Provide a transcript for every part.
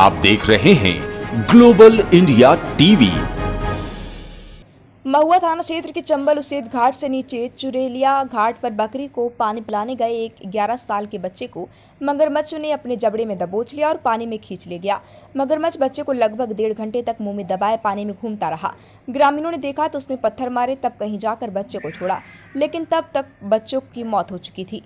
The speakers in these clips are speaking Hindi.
आप देख रहे हैं ग्लोबल इंडिया टीवी महुआ थाना क्षेत्र के चंबल उसेद घाट से नीचे चुरेलिया घाट पर बकरी को पानी पिलाने गए एक 11 साल के बच्चे को मगरमच्छ ने अपने जबड़े में दबोच लिया और पानी में खींच ले गया मगरमच्छ बच्चे को लगभग डेढ़ घंटे तक मुंह में दबाए पानी में घूमता रहा ग्रामीणों ने देखा तो उसमें पत्थर मारे तब कहीं जाकर बच्चे को छोड़ा लेकिन तब तक बच्चों की मौत हो चुकी थी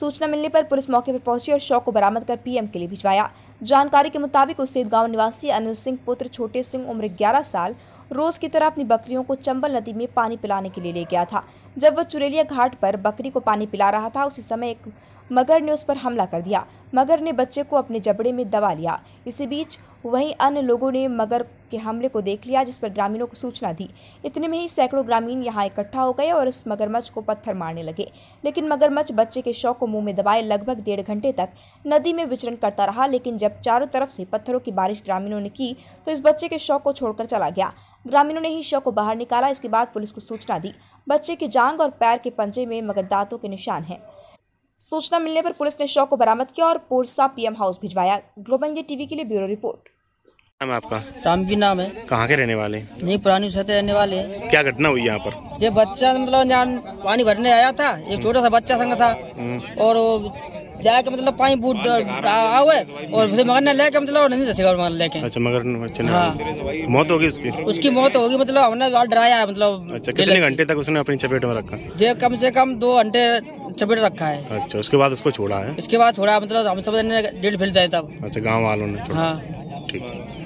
सूचना मिलने पर पुलिस मौके पर पहुंची और शव को बरामद कर पीएम के लिए भिजवाया जानकारी के मुताबिक उसेद गांव निवासी अनिल सिंह पुत्र छोटे सिंह उम्र 11 साल रोज की तरह अपनी बकरियों को चंबल नदी में पानी पिलाने के लिए ले गया था जब वह चुरेलिया घाट पर बकरी को पानी पिला रहा था उसी समय एक मगर ने उस पर हमला कर दिया मगर ने बच्चे को अपने जबड़े में दबा लिया इसी बीच वहीं अन्य लोगों ने मगर के हमले को देख लिया जिस पर ग्रामीणों को सूचना दी इतने में ही सैकड़ों ग्रामीण यहाँ इकट्ठा हो गए और इस मगरमच्छ को पत्थर मारने लगे लेकिन मगरमच्छ बच्चे के शव को मुंह में दबाए लगभग डेढ़ घंटे तक नदी में विचरण करता रहा लेकिन जब चारों तरफ से पत्थरों की बारिश ग्रामीणों ने की तो इस बच्चे के शव को छोड़कर चला गया ग्रामीणों ने ही शव को बाहर निकाला इसके बाद पुलिस को सूचना दी बच्चे के जांग और पैर के पंजे में मगर दांतों के निशान हैं सूचना मिलने पर पुलिस ने शव को बरामद किया और पोर्सा पीएम हाउस भिजवाया ग्लोबल इंडिया टीवी के लिए ब्यूरो रिपोर्ट नाम आपका की नाम है कहाँ के रहने वाले नहीं पुरानी क्षेत्र रहने वाले क्या घटना हुई यहाँ पर ये बच्चा मतलब यहाँ पानी भरने आया था एक छोटा सा बच्चा संग था हम्म। और जाके मतलब पानी बूट आवे और फिर ने लेके मतलब नहीं दसेगा लेके अच्छा मगर हाँ। मौत होगी उसकी उसकी मौत होगी मतलब हमने डराया है मतलब अच्छा कितने घंटे तक उसने अपनी चपेट में रखा जे कम से कम दो घंटे चपेट रखा है अच्छा उसके बाद उसको छोड़ा है इसके बाद छोड़ा मतलब हम सब डेढ़ फील तब अच्छा गाँव वालों ने हाँ ठीक